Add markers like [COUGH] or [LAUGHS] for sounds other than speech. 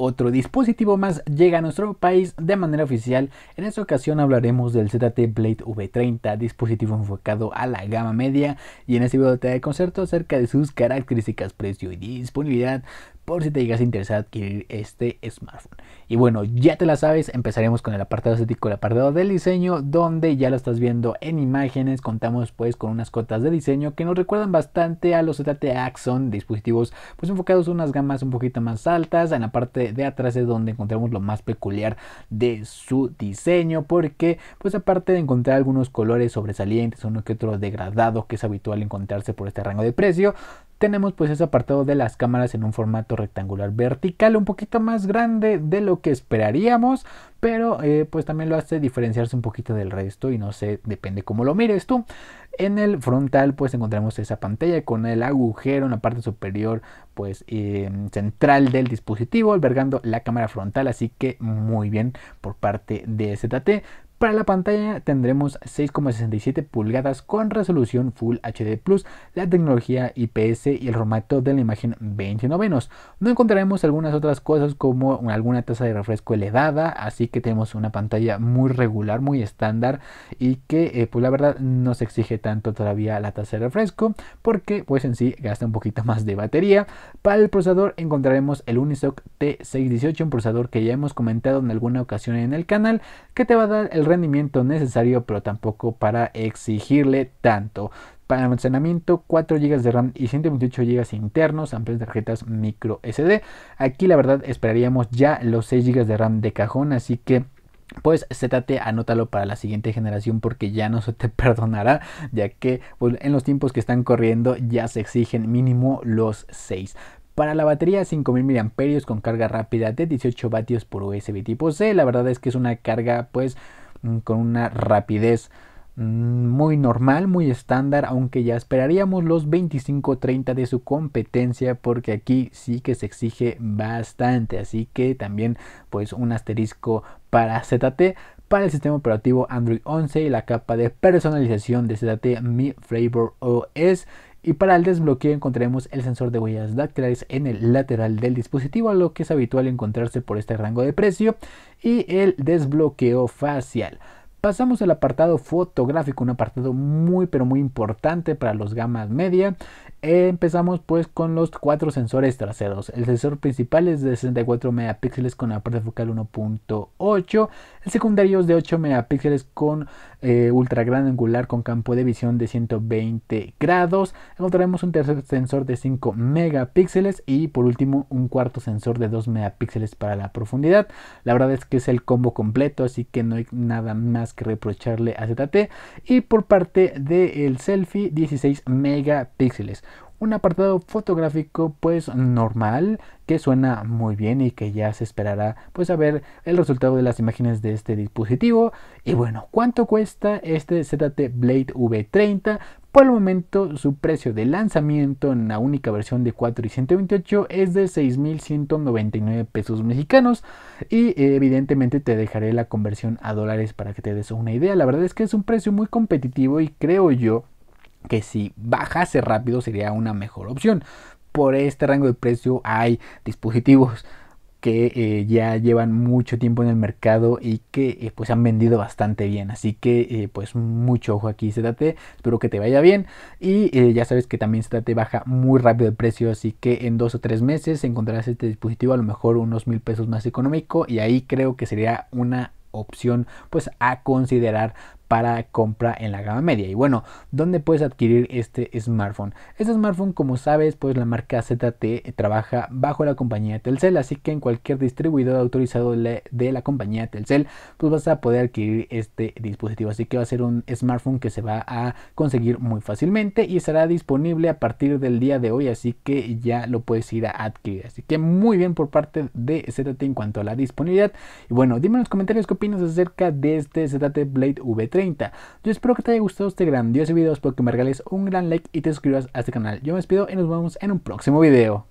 otro dispositivo más llega a nuestro país de manera oficial. En esta ocasión hablaremos del ZT Blade V30, dispositivo enfocado a la gama media. Y en este video te daré concepto acerca de sus características, precio y disponibilidad por si te llegas a interesar adquirir este smartphone. Y bueno, ya te la sabes, empezaremos con el apartado estético, el apartado del diseño, donde ya lo estás viendo en imágenes, contamos pues con unas cotas de diseño que nos recuerdan bastante a los ZT Axon, dispositivos pues enfocados a unas gamas un poquito más altas, en la parte de atrás es donde encontramos lo más peculiar de su diseño porque pues aparte de encontrar algunos colores sobresalientes uno que otro degradado que es habitual encontrarse por este rango de precio tenemos pues ese apartado de las cámaras en un formato rectangular vertical, un poquito más grande de lo que esperaríamos, pero eh, pues también lo hace diferenciarse un poquito del resto y no sé, depende cómo lo mires tú. En el frontal pues encontramos esa pantalla con el agujero en la parte superior pues em, central del dispositivo albergando la cámara frontal, así que muy bien por parte de ZT. Para la pantalla tendremos 6,67 pulgadas con resolución Full HD Plus, la tecnología IPS y el formato de la imagen 20 novenos. No encontraremos algunas otras cosas como alguna tasa de refresco elevada, así que tenemos una pantalla muy regular, muy estándar y que eh, pues la verdad no se exige tanto todavía la tasa de refresco porque pues en sí gasta un poquito más de batería. Para el procesador encontraremos el Unisoc T618, un procesador que ya hemos comentado en alguna ocasión en el canal, que te va a dar el rendimiento necesario, pero tampoco para exigirle tanto. Para almacenamiento, 4 GB de RAM y 128 GB internos, amplias tarjetas micro SD. Aquí la verdad esperaríamos ya los 6 GB de RAM de cajón, así que pues ZT anótalo para la siguiente generación porque ya no se te [LAUGHS] perdonará, ya que pues, en los tiempos que están corriendo ya se exigen mínimo los 6. Para la batería 5000 mAh con carga rápida de 18 vatios por USB tipo C, la verdad es que es una carga pues Mm, con una rapidez mm, muy normal, muy estándar, aunque ya esperaríamos los 25-30 de su competencia porque aquí sí que se exige bastante, así que también pues un asterisco para ZT, para el sistema operativo Android 11 y la capa de personalización de ZT Mi Flavor OS y para el desbloqueo encontraremos el sensor de huellas dactilares en el lateral del dispositivo, lo que es habitual encontrarse por este rango de precio, y el desbloqueo facial. Pasamos al apartado fotográfico, un apartado muy pero muy importante para los gamas media. Eh, empezamos pues con los cuatro sensores traseros. El sensor principal es de 64 megapíxeles con apertura focal 1.8. El secundario es de 8 megapíxeles con eh, ultra gran angular con campo de visión de 120 grados. Encontraremos un tercer sensor de 5 megapíxeles y por último un cuarto sensor de 2 megapíxeles para la profundidad. La verdad es que es el combo completo, así que no hay nada más que reprocharle a ZT. Y por parte del selfie, 16 megapíxeles un apartado fotográfico pues normal que suena muy bien y que ya se esperará pues a ver el resultado de las imágenes de este dispositivo y bueno cuánto cuesta este ZT Blade V30 por el momento, su precio de lanzamiento en la única versión de 4 y 128 es de 6.199 pesos mexicanos y evidentemente te dejaré la conversión a dólares para que te des una idea. La verdad es que es un precio muy competitivo y creo yo que si bajase rápido sería una mejor opción. Por este rango de precio hay dispositivos que eh, ya llevan mucho tiempo en el mercado y que eh, pues han vendido bastante bien. Así que eh, pues mucho ojo aquí Cédate. espero que te vaya bien y ya sabes que también Cédate baja muy rápido el precio, así que en dos o tres meses encontrarás este dispositivo a lo mejor unos mil pesos más económico y ahí creo que sería una opción pues a considerar para compra en la gama media. Y bueno, ¿dónde puedes adquirir este smartphone? Este smartphone, como sabes, pues la marca ZT eh, trabaja bajo la compañía Telcel, así que en cualquier distribuidor autorizado de la compañía Telcel, pues vas a poder adquirir este dispositivo. Así que va a ser un smartphone que se va a conseguir muy fácilmente y estará disponible a partir del día de hoy, así que ya lo puedes ir a adquirir. Así que muy bien por parte de ZT en cuanto a la disponibilidad. Y bueno, dime en los comentarios qué opinas acerca de este ZT Blade V3 yo espero que te haya gustado este grandioso video, espero que me regales un gran like y te suscribas a este canal. Yo me despido y nos vemos en un próximo video.